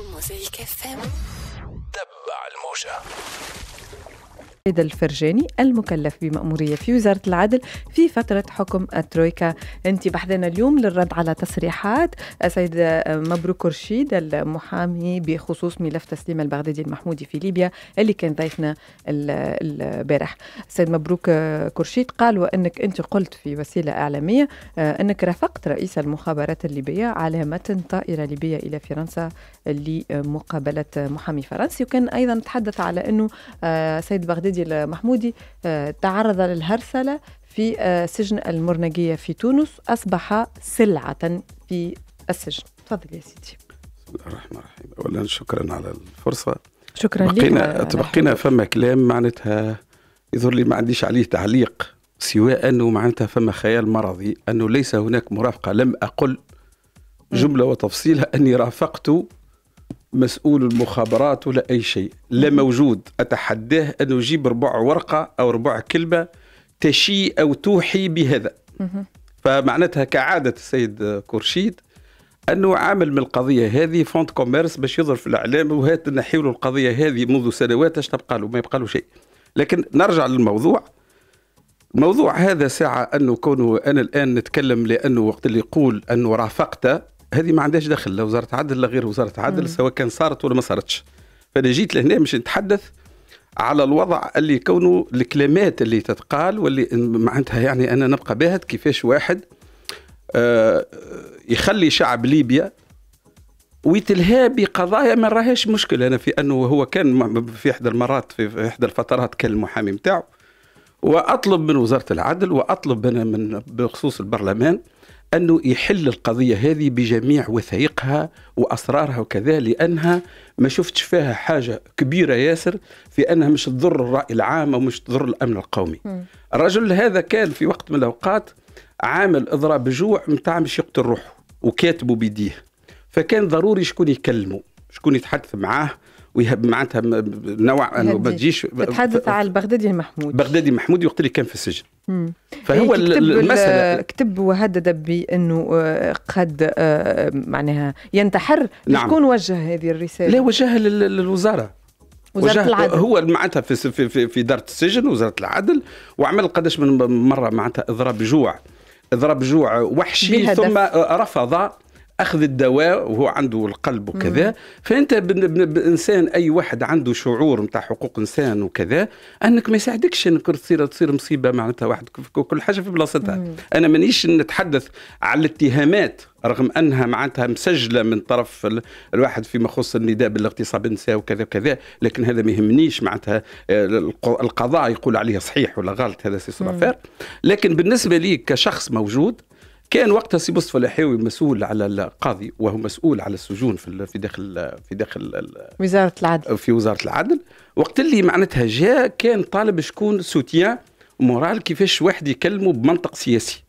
موسيقى فم تبع الموجة خالد الفرجاني المكلف بمأمورية في وزارة العدل في فترة حكم الترويكا أنت بحثنا اليوم للرد على تصريحات السيد مبروك رشيد المحامي بخصوص ملف تسليم البغدادي المحمودي في ليبيا اللي كان ضيفنا البارح السيد مبروك كرشيد قال وأنك أنت قلت في وسيلة إعلامية آه، أنك رافقت رئيس المخابرات الليبية على متن طائرة ليبية إلى فرنسا لمقابلة محامي فرنسي وكان أيضا تحدث على أنه آه، سيد بغدادي زيدي المحمودي آه، تعرض للهرسلة في آه، سجن المرنقية في تونس أصبح سلعة في السجن تفضل يا سيدي بسم الله الرحمن الرحيم أولا شكرا على الفرصة شكرا لك بقينا تبقينا فما كلام معناتها يظهر لي ما عنديش عليه تعليق سوى أنه معناتها فما خيال مرضي أنه ليس هناك مرافقة لم أقل جملة وتفصيلها أني رافقت مسؤول المخابرات ولا اي شيء لا موجود اتحداه انه يجيب ربع ورقه او ربع كلمه تشي او توحي بهذا فمعناتها كعاده السيد كرشيد انه عامل من القضيه هذه فونت كوميرس باش يظهر في الاعلام وهات نحيوا القضيه هذه منذ سنوات اش تبقى له ما يبقى له شيء لكن نرجع للموضوع موضوع هذا ساعة أنه كونه أنا الآن نتكلم لأنه وقت اللي يقول أنه رافقت هذه ما عندهاش دخل لا وزاره عدل لا غير وزاره عدل سواء كان صارت ولا ما صارتش فانا جيت لهنا باش نتحدث على الوضع اللي كونه الكلمات اللي تتقال واللي معناتها يعني انا نبقى باهت كيفاش واحد آه، يخلي شعب ليبيا ويتلهى بقضايا ما راهيش مشكله انا في انه هو كان في احدى المرات في احدى الفترات كان المحامي نتاعو واطلب من وزاره العدل واطلب انا من بخصوص البرلمان أنه يحل القضية هذه بجميع وثائقها وأسرارها وكذا لأنها ما شفتش فيها حاجة كبيرة ياسر في أنها مش تضر الرأي العام او مش تضر الأمن القومي م. الرجل هذا كان في وقت من الأوقات عامل إضراب جوع متاع مش يقتل روحه وكاتبه بيديه فكان ضروري شكون يكلمه شكون يتحدث معاه ويهب معناتها نوع انه ما تجيش تتحدث على البغدادي محمود بغدادي محمود وقت اللي كان في السجن فهو يعني المسألة آه، كتب وهدد بأنه آه، قد آه، معناها ينتحر نعم. شكون وجه هذه الرسالة؟ لا وجهها للوزارة وزاره وجه العدل هو معناتها في في في داره السجن وزاره العدل وعمل قداش من مره معناتها اضراب جوع اضراب جوع وحشي بهدف. ثم رفض اخذ الدواء وهو عنده القلب وكذا فانت انسان اي واحد عنده شعور نتاع حقوق انسان وكذا انك ما يساعدكش انك تصير تصير مصيبه معناتها واحد كل حاجه في بلاصتها انا مانيش نتحدث على الاتهامات رغم انها معناتها مسجله من طرف الواحد فيما يخص النداء بالاغتصاب النساء وكذا وكذا لكن هذا ما يهمنيش معناتها آه، القضاء يقول عليها صحيح ولا غلط هذا سي لكن بالنسبه لي كشخص موجود كان وقتها سي مصطفى الحيوي مسؤول على القاضي وهو مسؤول على السجون في في داخل في داخل وزاره العدل في وزاره العدل وقت اللي معناتها جاء كان طالب شكون سوتيان مورال كيفاش واحد يكلمه بمنطق سياسي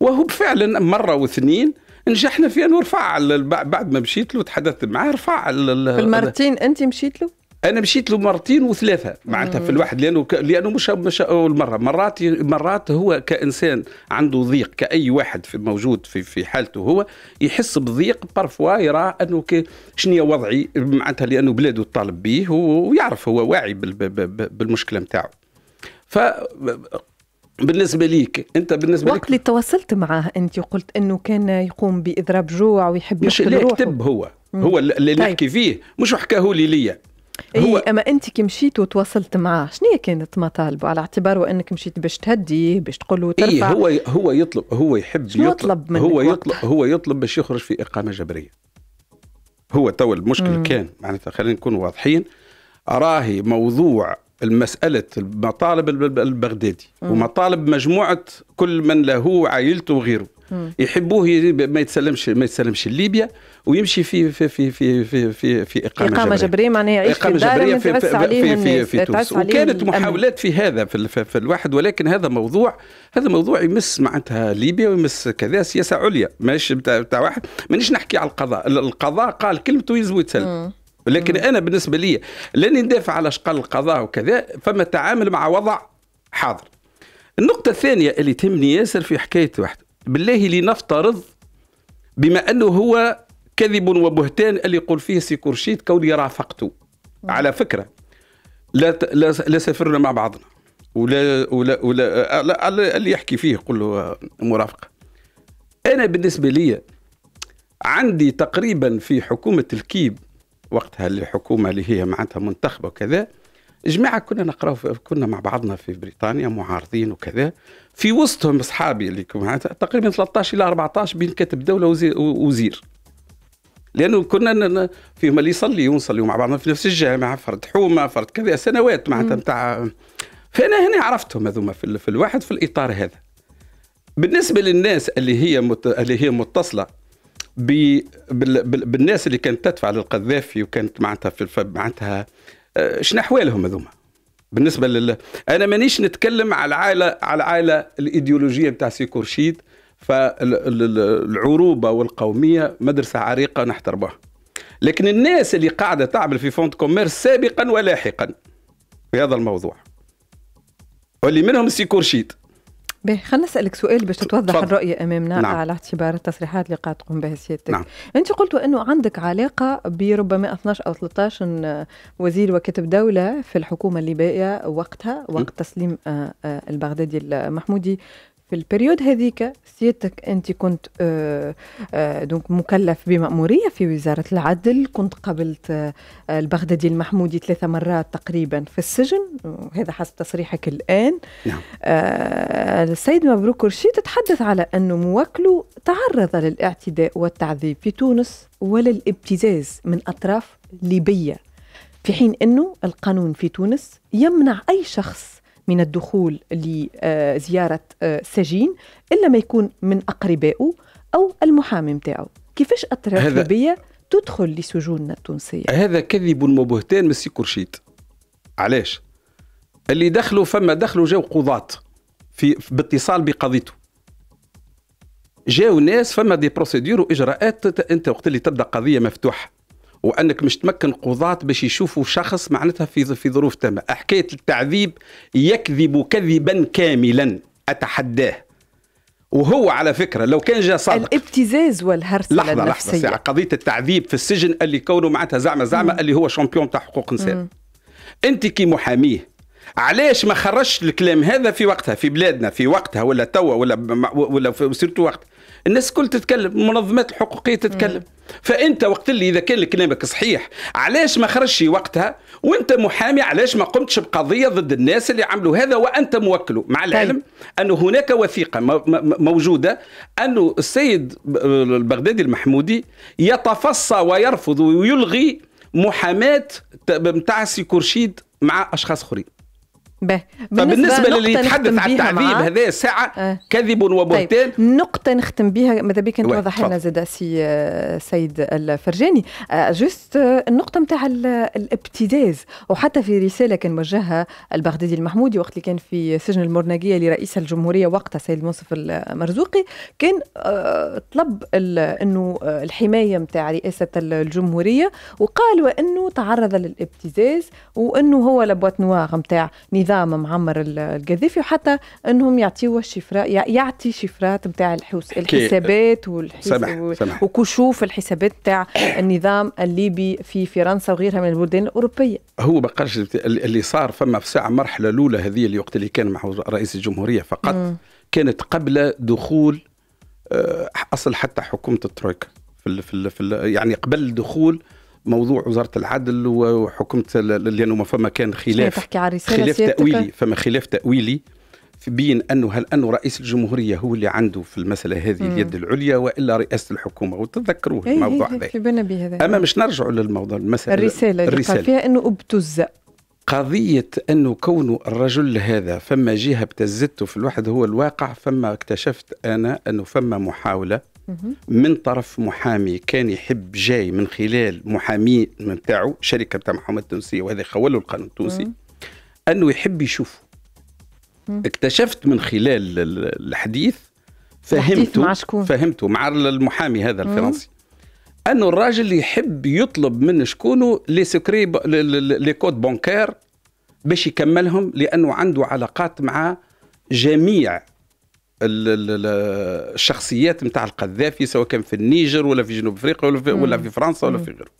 وهو فعلا مره واثنين نجحنا في انه رفع بعد ما مشيت له تحدثت معاه رفع بالمرتين انت مشيت له؟ انا مشيت له مرتين وثلاثه معناتها في الواحد لانه ك... لانه مش مش اول مره مرات مرات هو كانسان عنده ضيق كاي واحد في موجود في في حالته هو يحس بضيق بارفوا يرى انه ك... شنو وضعي معناتها لانه بلاده طالب به ويعرف هو واعي بال... بالمشكله نتاعو ف بالنسبه ليك انت بالنسبه وقت اللي تواصلت معاه انت قلت انه كان يقوم باضراب جوع ويحب مش اللي كتب هو هو اللي نحكي طيب. فيه مش حكاه لي ليا إيه، هو اما انت كي مشيت وتواصلت معاه شنو كانت مطالبه على اعتبار انك مشيت باش تهديه باش تقول له إيه، ترفع إيه هو هو يطلب هو يحب يطلب, يطلب منك هو يطلب هو يطلب باش يخرج في اقامه جبريه هو تو المشكل مم. كان معناتها خلينا نكون واضحين راهي موضوع المسألة المطالب البغدادي مم. ومطالب مجموعة كل من له عائلته وغيره يحبوه ما يتسلمش ما يتسلمش لليبيا ويمشي في في في في في في, في اقامه, إقامة جبريه, معناها يعيش إقامة في دار جبرية في, في, في, في, في تونس وكانت محاولات في هذا في, في, في الواحد ولكن هذا موضوع هذا موضوع يمس معناتها ليبيا ويمس كذا سياسه عليا ماشي بتاع واحد مانيش نحكي على القضاء القضاء قال كلمته يلزم يتسلم ولكن انا بالنسبه لي لاني ندافع على اشقال القضاء وكذا فما تعامل مع وضع حاضر النقطة الثانية اللي تهمني ياسر في حكاية واحد بالله لنفترض بما أنه هو كذب وبهتان اللي يقول فيه سي كورشيد كوني رافقته على فكرة لا لا, سافرنا مع بعضنا ولا ولا ولا آه، اللي يحكي فيه يقول له آه، مرافقه انا بالنسبه لي عندي تقريبا في حكومه الكيب وقتها الحكومه اللي هي معناتها منتخبه وكذا جماعه كنا نقراو كنا مع بعضنا في بريطانيا معارضين وكذا في وسطهم اصحابي اللي تقريبا 13 الى 14 بين كاتب دوله وزير لانه كنا فيهم اللي يصلي ونصلي مع بعضنا في نفس الجامعه فرد حومه فرد كذا سنوات معناتها نتاع فانا هنا عرفتهم هذوما في, في الواحد في الاطار هذا بالنسبه للناس اللي هي مت... اللي هي متصله ب... بال... بالناس اللي كانت تدفع للقذافي وكانت معناتها في الف... معناتها آه، شنو احوالهم هذوما بالنسبه لل انا مانيش نتكلم على العائله على العائله الايديولوجيه نتاع سيكورشيد فالعروبه والقوميه مدرسه عريقه نحترمها لكن الناس اللي قاعده تعمل في فونت كوميرس سابقا ولاحقا في هذا الموضوع واللي منهم كورشيد. خلنا نسألك سؤال باش تتوضح تفضل. الرؤية أمامنا نعم. على اعتبار التصريحات اللي قاعد تقوم بها سيادتك نعم. أنت قلت أنه عندك علاقة بربما 12 أو 13 وزير وكاتب دولة في الحكومة الليبية وقتها وقت م. تسليم آه، آه، البغدادي المحمودي في البريود هذيك سيادتك انت كنت آه، آه، دونك مكلف بمأمورية في وزارة العدل كنت قابلت آه، البغدادي المحمودي ثلاثة مرات تقريبا في السجن وهذا حسب تصريحك الآن نعم. السيد مبروك رشيد تحدث على أنه موكله تعرض للاعتداء والتعذيب في تونس ولا الابتزاز من أطراف ليبية في حين أنه القانون في تونس يمنع أي شخص من الدخول لزيارة آه، سجين إلا ما يكون من أقربائه أو المحامي متاعه كيفاش أطراف التربية تدخل لسجوننا التونسية هذا كذب وبهتان مسي كرشيد علاش اللي دخلوا فما دخلوا جاو قضاة في باتصال بقضيته جاو ناس فما دي بروسيدور واجراءات انت وقت اللي تبدا قضيه مفتوحه وانك مش تمكن قضاة باش يشوفوا شخص معناتها في في ظروف تامه حكايه التعذيب يكذب كذبا كاملا اتحداه وهو على فكره لو كان جا صادق الابتزاز والهرسله لحظه النفسية. لحظه ساعه قضيه التعذيب في السجن اللي كونه معناتها زعمة زعمة اللي هو شامبيون تاع حقوق انسان انت كي محاميه علاش ما خرجش الكلام هذا في وقتها في بلادنا في وقتها ولا توا ولا ولا في سيرتو وقت الناس الكل تتكلم المنظمات الحقوقيه تتكلم فانت وقت اللي اذا كان كلامك صحيح علاش ما خرجش وقتها وانت محامي علاش ما قمتش بقضيه ضد الناس اللي عملوا هذا وانت موكله مع طيب. العلم انه هناك وثيقه موجوده انه السيد البغدادي المحمودي يتفصى ويرفض ويلغي محاماه نتاع سي كرشيد مع اشخاص اخرين به فبالنسبه طيب، للي يتحدث عن التعذيب هذا ساعه آه. كذب وبهتان طيب. نقطه نختم بها ماذا بك انت توضح لنا زاد سي آه، سيد الفرجاني جست آه، آه، النقطه نتاع الابتزاز وحتى في رساله كان وجهها البغدادي المحمودي وقت اللي كان في سجن المرناقيه لرئيس الجمهوريه وقتها سيد منصف المرزوقي كان طلب انه الحمايه نتاع رئاسه الجمهوريه وقال وانه تعرض للابتزاز وانه هو لبوات نواغ نتاع نظام معمر القذافي وحتى انهم يعطيوا الشفرات يعطي شفرات نتاع الحوس الحسابات والحس... وكشوف الحسابات نتاع النظام الليبي في فرنسا وغيرها من البلدان الاوروبيه هو ما قالش اللي صار فما في ساعه مرحله الاولى هذه اللي وقت اللي كان مع رئيس الجمهوريه فقط م. كانت قبل دخول آه، اصل حتى حكومه الترويكا في الـ في الـ في يعني قبل دخول موضوع وزاره العدل وحكمه لانه ما فما كان خلاف تحكي خلاف تاويلي فما خلاف تاويلي بين انه هل انه رئيس الجمهوريه هو اللي عنده في المساله هذه مم. اليد العليا والا رئاسه الحكومه وتذكروه هي إيه، الموضوع إيه، إيه، هذا في بالنا بهذا اما مش نرجعوا للموضوع المساله الرساله اللي الرسالة. قال فيها انه ابتز قضية أنه كون الرجل هذا فما جهة ابتزته في الواحد هو الواقع فما اكتشفت أنا أنه فما محاولة من طرف محامي كان يحب جاي من خلال محامي نتاعو شركه نتاع محاماه التونسيه وهذا خول القانون التونسي انه يحب يشوف اكتشفت من خلال الحديث فهمته فهمته مع المحامي هذا الفرنسي انه الراجل يحب يطلب من شكونه لي سكري ب... لي كود بونكير باش يكملهم لانه عنده علاقات مع جميع الشخصيات نتاع القذافي سواء كان في النيجر ولا في جنوب افريقيا ولا في, ولا في فرنسا ولا في غيره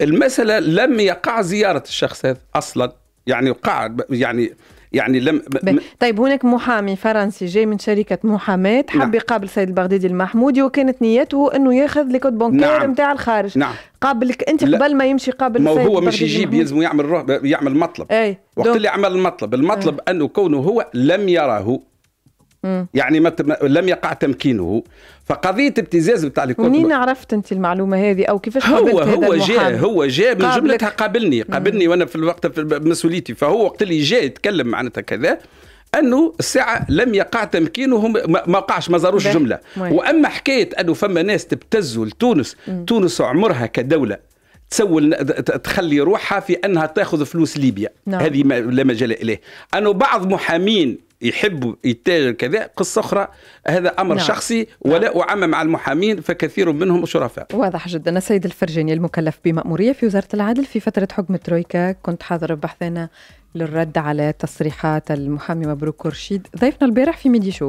المساله لم يقع زياره الشخص هذا اصلا يعني وقع يعني يعني لم طيب هناك محامي فرنسي جاي من شركه محاماه حب نعم. يقابل سيد البغدادي المحمودي وكانت نيته انه ياخذ ليكود بونكير نعم. نتاع الخارج نعم قابلك انت قبل ما يمشي قابل ما هو مش يجيب يلزم يعمل روح يعمل مطلب اي وقت اللي عمل المطلب المطلب أي. انه كونه هو لم يره يعني ما لم يقع تمكينه فقضيه ابتزاز بتاع الكونترول منين عرفت انت المعلومه هذه او كيفاش هو هو جاء هو جاء من جملتها قابلني قابلني وانا في الوقت في مسؤوليتي فهو وقت اللي جاء يتكلم معناتها كذا انه الساعه لم يقع تمكينه ما وقعش ما زاروش جمله واما حكايه انه فما ناس تبتزوا لتونس مم. تونس عمرها كدوله تسول تخلي روحها في انها تاخذ فلوس ليبيا نعم. هذه لا مجال اليه انه بعض محامين يحب يتاجر كذا قصة أخرى هذا أمر نعم. شخصي نعم. ولا نعم. أعمم على المحامين فكثير منهم شرفاء واضح جدا السيد الفرجاني المكلف بمأمورية في وزارة العدل في فترة حكم ترويكا كنت حاضر ببحثنا للرد على تصريحات المحامي مبروك رشيد ضيفنا البارح في ميدي شو